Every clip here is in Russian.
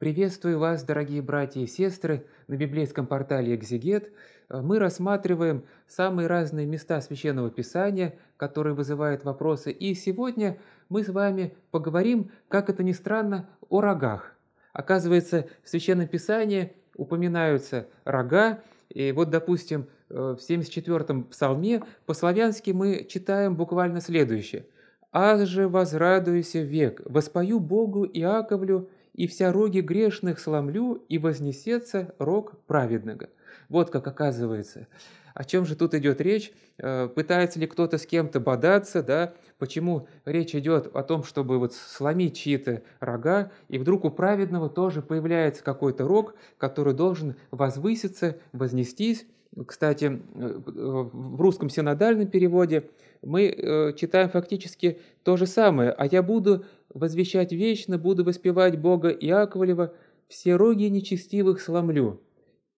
Приветствую вас, дорогие братья и сестры, на библейском портале «Экзегет». Э, мы рассматриваем самые разные места Священного Писания, которые вызывают вопросы, и сегодня мы с вами поговорим, как это ни странно, о рогах. Оказывается, в Священном Писании упоминаются рога, и вот, допустим, э, в 74-м псалме по-славянски мы читаем буквально следующее. «Аз же возрадуйся век, воспою Богу Иаковлю, и вся роги грешных сломлю, и вознесется рог праведного». Вот как оказывается. О чем же тут идет речь? Э, пытается ли кто-то с кем-то бодаться, да? Почему речь идет о том, чтобы вот сломить чьи-то рога, и вдруг у праведного тоже появляется какой-то рог, который должен возвыситься, вознестись, кстати, э, в русском синодальном переводе мы э, читаем фактически то же самое. «А я буду возвещать вечно, буду воспевать Бога Иаковлева, все роги нечестивых сломлю,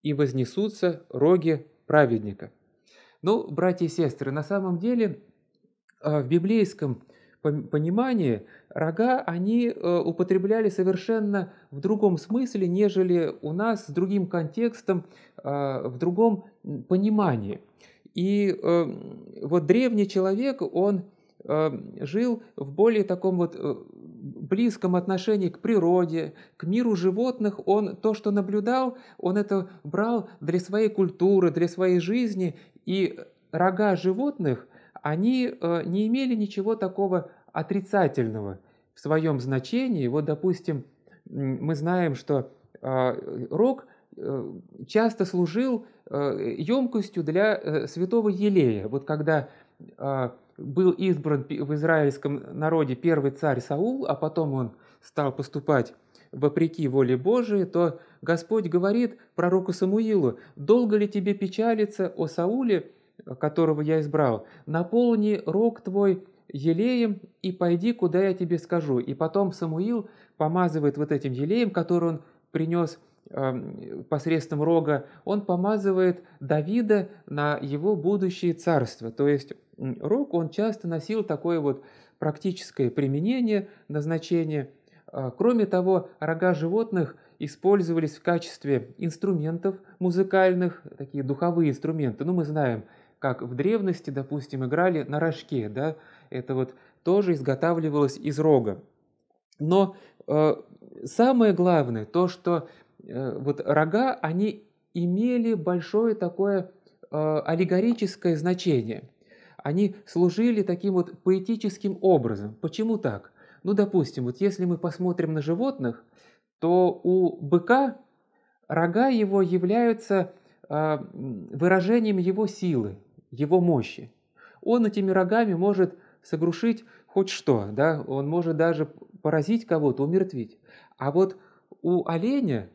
и вознесутся роги праведника». Ну, братья и сестры, на самом деле э, в библейском понимании рога они э, употребляли совершенно в другом смысле, нежели у нас с другим контекстом, э, в другом понимании. И э, вот древний человек, он жил в более таком вот близком отношении к природе, к миру животных, он то, что наблюдал, он это брал для своей культуры, для своей жизни, и рога животных они э, не имели ничего такого отрицательного в своем значении. Вот, допустим, мы знаем, что а, рог э, часто служил э, емкостью для святого Елея. Вот когда а, был избран в израильском народе первый царь Саул, а потом он стал поступать вопреки воле Божией, то Господь говорит пророку Самуилу, «Долго ли тебе печалиться о Сауле, которого я избрал, наполни рог твой елеем и пойди, куда я тебе скажу». И потом Самуил помазывает вот этим елеем, который он принес эм, посредством рога, он помазывает Давида на его будущее царство. То есть рог он часто носил такое вот практическое применение, назначение. А, кроме того, рога животных использовались в качестве инструментов музыкальных, такие духовые инструменты. Ну, мы знаем – как в древности, допустим, играли на рожке, да, это вот тоже изготавливалось из рога. Но э, самое главное то, что э, вот рога, они имели большое такое э, аллегорическое значение. Они служили таким вот поэтическим образом. Почему так? Ну, допустим, вот если мы посмотрим на животных, то у быка рога его являются э, выражением его силы, его мощи. Он этими рогами может согрушить хоть что, да, он может даже поразить кого-то, умертвить. А вот у оленя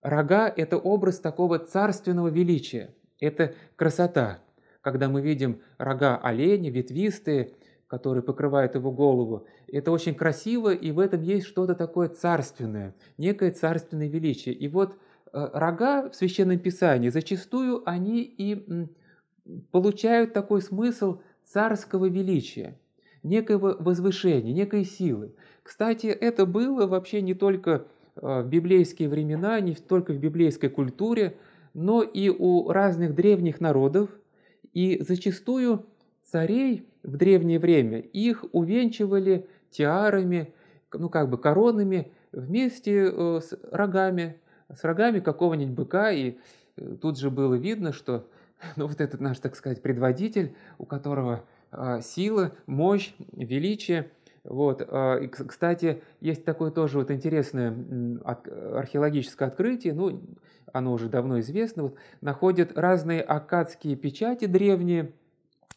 рога – это образ такого царственного величия, это красота. Когда мы видим рога оленя, ветвистые, которые покрывают его голову, это очень красиво, и в этом есть что-то такое царственное, некое царственное величие. И вот э, рога в Священном Писании зачастую они и получают такой смысл царского величия, некого возвышения, некой силы. Кстати, это было вообще не только а, в библейские времена, не только в библейской культуре, но и у разных древних народов, и зачастую царей в древнее время их увенчивали тиарами, ну как бы коронами вместе э, с рогами, с рогами какого-нибудь быка, и э, тут же было видно, что ну вот этот наш, так сказать, предводитель, у которого а, сила, мощь, величие. Вот. А, и, кстати, есть такое тоже вот интересное археологическое открытие, ну, оно уже давно известно, вот, находят разные акадские печати древние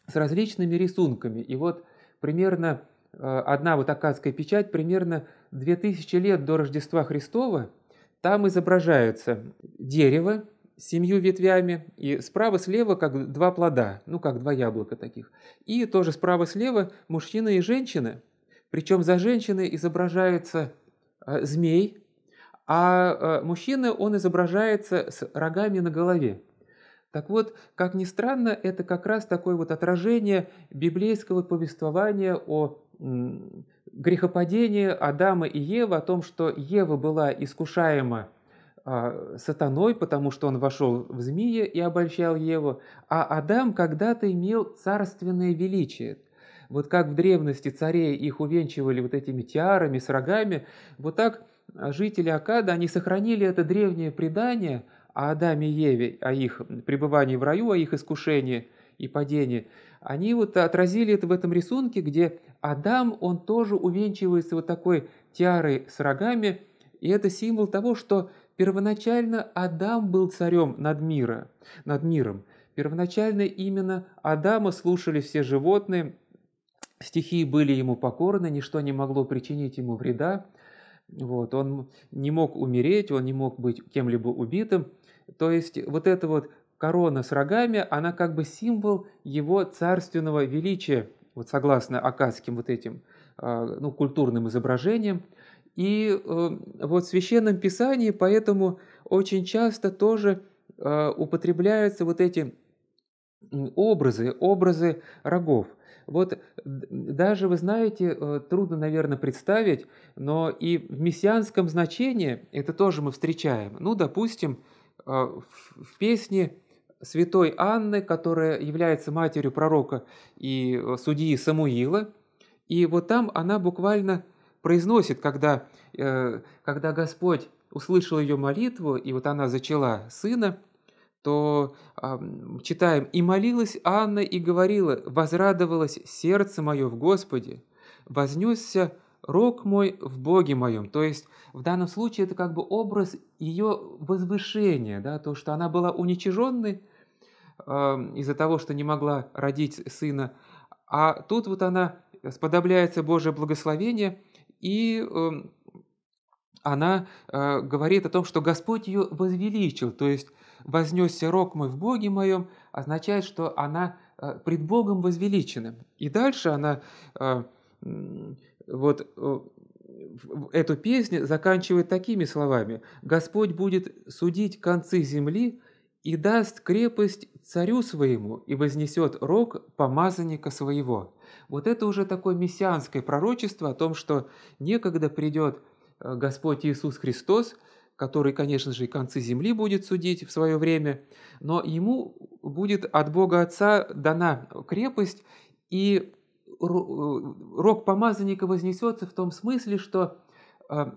с различными рисунками. И вот примерно а, одна вот акадская печать примерно 2000 лет до Рождества Христова, там изображаются дерево, семью ветвями, и справа-слева как два плода, ну как два яблока таких. И тоже справа-слева мужчины и женщины, Причем за женщиной изображается э, змей, а э, мужчина, он изображается с рогами на голове. Так вот, как ни странно, это как раз такое вот отражение библейского повествования о грехопадении Адама и Евы, о том, что Ева была искушаема а, сатаной, потому что он вошел в змея и обольщал Еву, а Адам когда-то имел царственное величие. Вот как в древности царей их увенчивали вот этими тиарами с рогами, вот так жители Акада, они сохранили это древнее предание о Адаме и Еве, о их пребывании в раю, о их искушении и падении. Они вот отразили это в этом рисунке, где Адам, он тоже увенчивается вот такой тиарой с рогами, и это символ того, что Первоначально Адам был царем над, мира, над миром. Первоначально именно Адама слушали все животные, стихии были ему покорны, ничто не могло причинить ему вреда. Вот, он не мог умереть, он не мог быть кем-либо убитым. То есть вот эта вот корона с рогами, она как бы символ его царственного величия, вот согласно акадским вот этим а, ну, культурным изображениям. И э, вот в Священном Писании поэтому очень часто тоже э, употребляются вот эти образы, образы рогов. Вот даже, вы знаете, э, трудно, наверное, представить, но и в мессианском значении это тоже мы встречаем. Ну, допустим, в песне святой Анны, которая является матерью пророка и судьи Самуила, и вот там она буквально – произносит, когда, э, когда Господь услышал ее молитву, и вот она зачала сына, то э, читаем, «И молилась Анна и говорила, возрадовалось сердце мое в Господе, вознесся рок мой в Боге моем». То есть в данном случае это как бы образ ее возвышения, да, то, что она была уничиженной э, из-за того, что не могла родить сына, а тут вот она сподобляется Божье благословение – и эм, она э, говорит о том, что Господь ее возвеличил, то есть вознесся Рок мой в Боге моем, означает, что она э, пред Богом возвеличена. И дальше она э, вот эту песню заканчивает такими словами. «Господь будет судить концы земли, и даст крепость царю своему, и вознесет рог помазанника своего». Вот это уже такое мессианское пророчество о том, что некогда придет э, Господь Иисус Христос, который, конечно же, и концы земли будет судить в свое время, но ему будет от Бога Отца дана крепость, и э, рог помазанника вознесется в том смысле, что э,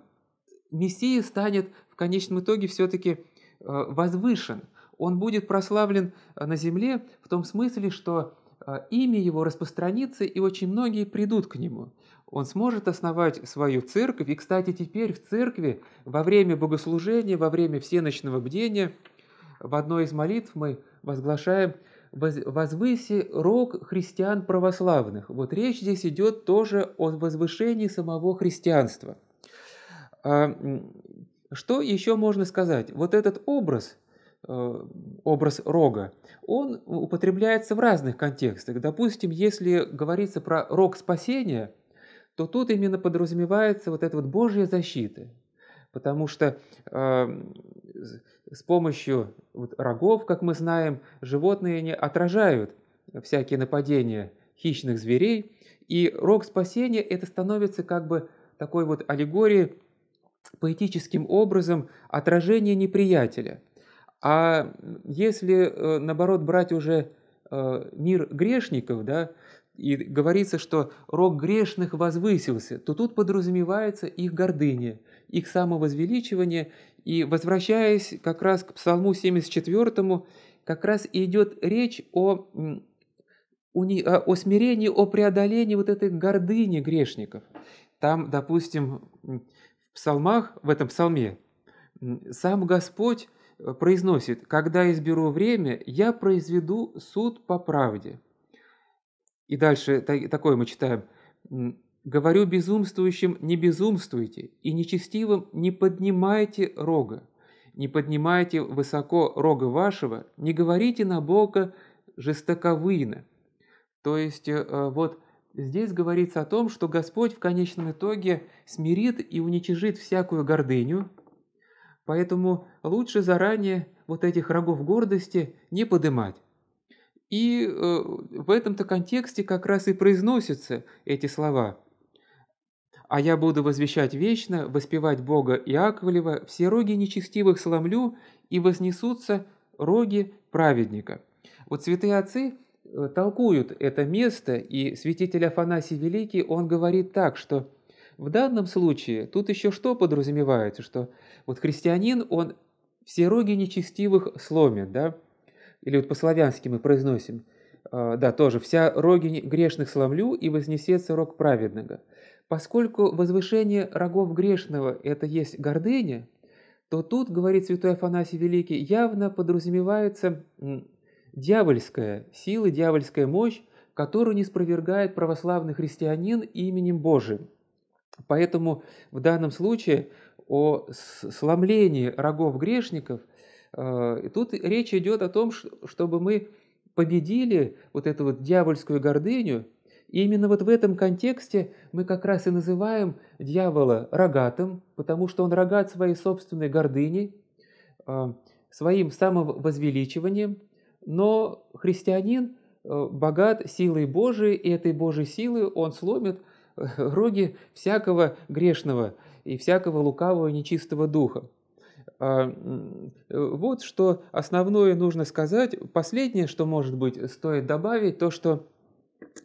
Мессия станет в конечном итоге все-таки возвышен – он будет прославлен э, на земле в том смысле, что э, имя его распространится, и очень многие придут к нему. Он сможет основать свою церковь, и, кстати, теперь в церкви во время богослужения, во время всеночного бдения, в одной из молитв мы возглашаем «Возвыси рог христиан православных». Вот речь здесь идет тоже о возвышении самого христианства. Что еще можно сказать? Вот этот образ Э, образ рога, он употребляется в разных контекстах. Допустим, если говорится про рог спасения, то тут именно подразумевается вот эта вот Божья защита. Потому что э, с помощью вот рогов, как мы знаем, животные не отражают всякие нападения хищных зверей. И рог спасения это становится как бы такой вот аллегорией, поэтическим образом отражение неприятеля – а если, э, наоборот, брать уже э, мир грешников, да, и говорится, что рог грешных возвысился, то тут подразумевается их гордыня, их самовозвеличивание. И возвращаясь как раз к Псалму 74, как раз идет речь о, о смирении, о преодолении вот этой гордыни грешников. Там, допустим, в псалмах, в этом псалме, сам Господь Э, произносит «Когда изберу время, я произведу суд по правде». И дальше такое мы читаем. «Говорю безумствующим, не безумствуйте, и нечестивым не поднимайте рога, не поднимайте высоко рога вашего, не говорите на Бога жестоковыйно». То есть э, э, вот здесь говорится о том, что Господь в конечном итоге смирит и уничижит всякую гордыню, Поэтому лучше заранее вот этих рогов гордости не подымать. И э, в этом-то контексте как раз и произносятся эти слова. «А я буду возвещать вечно, воспевать Бога Иаковлева, все роги нечестивых сломлю, и вознесутся роги праведника». Вот святые отцы э, толкуют это место, и святитель Афанасий Великий, он говорит так, что в данном случае тут еще что подразумевается, что вот христианин, он все роги нечестивых сломит, да? Или вот по-славянски мы произносим, а, да, тоже, «вся роги грешных сломлю, и вознесется рог праведного». Поскольку возвышение рогов грешного – это есть гордыня, то тут, говорит святой Афанасий Великий, явно подразумевается дьявольская сила, дьявольская мощь, которую не спровергает православный христианин именем Божиим. Поэтому в данном случае о сломлении рогов грешников, э, тут речь идет о том, чтобы мы победили вот эту вот дьявольскую гордыню, и именно вот в этом контексте мы как раз и называем дьявола рогатым, потому что он рогат своей собственной гордыней, э, своим самовозвеличиванием, но христианин э, богат силой Божией, и этой Божьей силы он сломит – гроги всякого грешного и всякого лукавого нечистого духа. А, вот что основное нужно сказать. Последнее, что, может быть, стоит добавить, то, что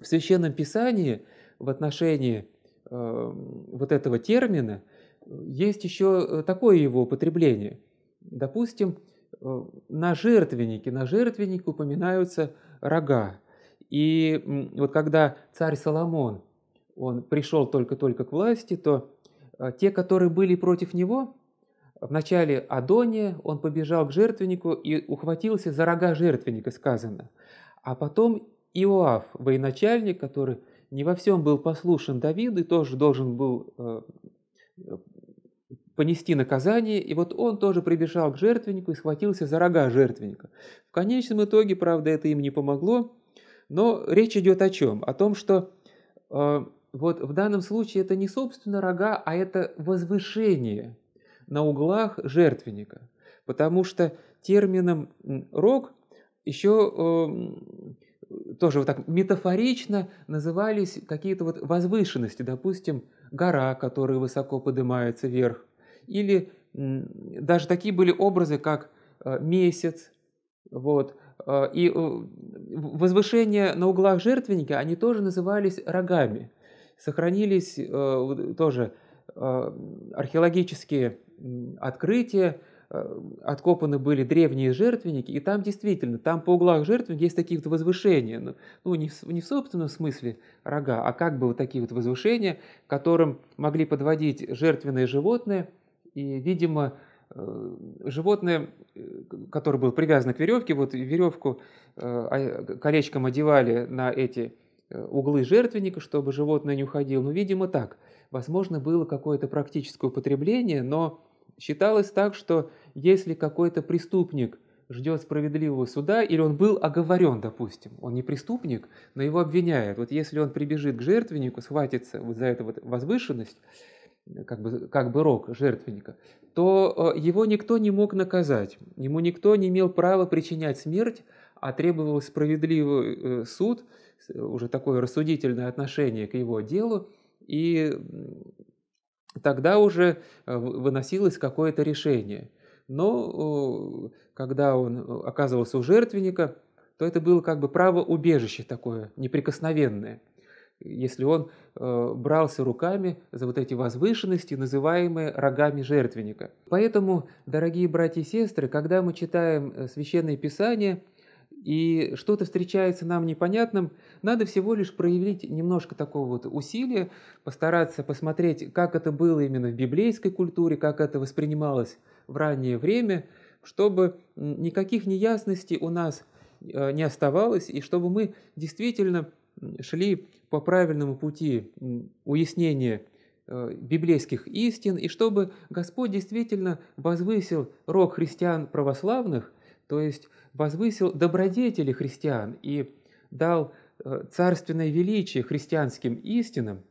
в Священном Писании в отношении а, вот этого термина есть еще такое его употребление. Допустим, а, на жертвеннике, на жертвеннике упоминаются рога. И вот когда царь Соломон он пришел только-только к власти, то э, те, которые были против него, в начале Адония он побежал к жертвеннику и ухватился за рога жертвенника, сказано. А потом Иоав, военачальник, который не во всем был послушен Давиду и тоже должен был э, э, понести наказание, и вот он тоже прибежал к жертвеннику и схватился за рога жертвенника. В конечном итоге, правда, это им не помогло, но речь идет о чем? О том, что вот в данном случае это не собственно рога, а это возвышение на углах жертвенника. Потому что термином рог еще э, тоже вот так метафорично назывались какие-то вот возвышенности, допустим, гора, которая высоко поднимается вверх, или э, даже такие были образы, как э, месяц, вот, э, и э, возвышения на углах жертвенника, они тоже назывались рогами сохранились э, э, тоже э, археологические открытия, э, откопаны были древние жертвенники, и там действительно, там по углах жертвенника есть такие вот возвышения, ну, ну не, в, не в собственном смысле рога, а как бы вот такие вот возвышения, которым могли подводить жертвенные животные, и, видимо, э, животное, э, которое было привязано к веревке, вот веревку а, колечком одевали на эти Э, углы жертвенника, чтобы животное не уходило. Ну, видимо, так. Возможно, было какое-то практическое употребление, но считалось так, что если какой-то преступник ждет справедливого суда, или он был оговорен, допустим, он не преступник, но его обвиняют. Вот если он прибежит к жертвеннику, схватится вот за эту вот возвышенность, как бы, как бы рог жертвенника, то э, его никто не мог наказать, ему никто не имел права причинять смерть, а требовал справедливый э, суд – уже такое рассудительное отношение к его делу, и тогда уже э, выносилось какое-то решение. Но когда он оказывался у жертвенника, то это было как бы право убежище такое, неприкосновенное, если он э, брался руками за вот эти возвышенности, называемые рогами жертвенника. Поэтому, дорогие братья и сестры, когда мы читаем э, Священное Писание – и что-то встречается нам непонятным, надо всего лишь проявить немножко такого вот усилия, постараться посмотреть, как это было именно в библейской культуре, как это воспринималось в раннее время, чтобы никаких неясностей у нас э, не оставалось, и чтобы мы действительно шли по правильному пути уяснения э, библейских истин, и чтобы Господь действительно возвысил рог христиан православных – то есть возвысил добродетели христиан и дал э, царственное величие христианским истинам,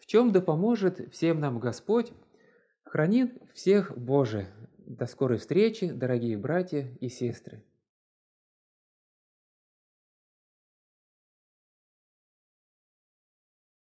в чем да поможет всем нам Господь, хранит всех Боже. До скорой встречи, дорогие братья и сестры!